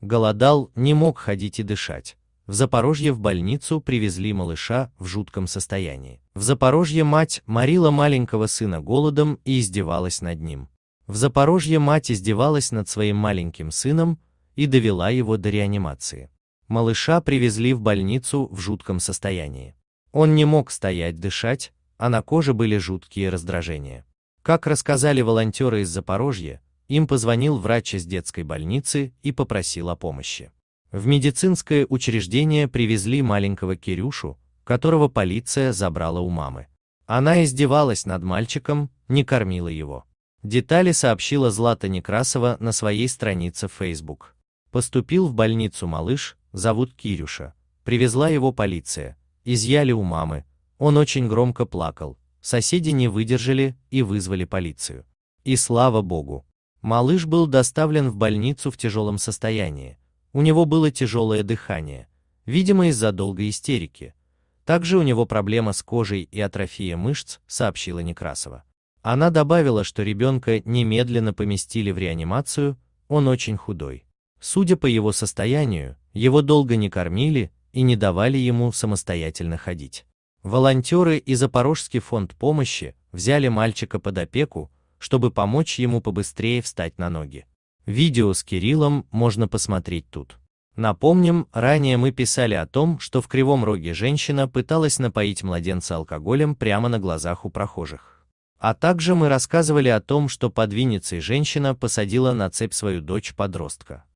Голодал, не мог ходить и дышать. В Запорожье в больницу привезли малыша в жутком состоянии. В Запорожье мать морила маленького сына голодом и издевалась над ним. В Запорожье мать издевалась над своим маленьким сыном и довела его до реанимации. Малыша привезли в больницу в жутком состоянии. Он не мог стоять дышать, а на коже были жуткие раздражения. Как рассказали волонтеры из Запорожья, им позвонил врач из детской больницы и попросил о помощи. В медицинское учреждение привезли маленького Кирюшу, которого полиция забрала у мамы. Она издевалась над мальчиком, не кормила его. Детали сообщила Злата Некрасова на своей странице в Facebook. Поступил в больницу малыш, зовут Кирюша. Привезла его полиция, изъяли у мамы, он очень громко плакал, соседи не выдержали и вызвали полицию. И слава богу, Малыш был доставлен в больницу в тяжелом состоянии. У него было тяжелое дыхание, видимо из-за долгой истерики. Также у него проблема с кожей и атрофия мышц, сообщила Некрасова. Она добавила, что ребенка немедленно поместили в реанимацию, он очень худой. Судя по его состоянию, его долго не кормили и не давали ему самостоятельно ходить. Волонтеры и Запорожский фонд помощи взяли мальчика под опеку, чтобы помочь ему побыстрее встать на ноги. Видео с Кириллом можно посмотреть тут. Напомним, ранее мы писали о том, что в Кривом Роге женщина пыталась напоить младенца алкоголем прямо на глазах у прохожих. А также мы рассказывали о том, что под Винницей женщина посадила на цепь свою дочь-подростка.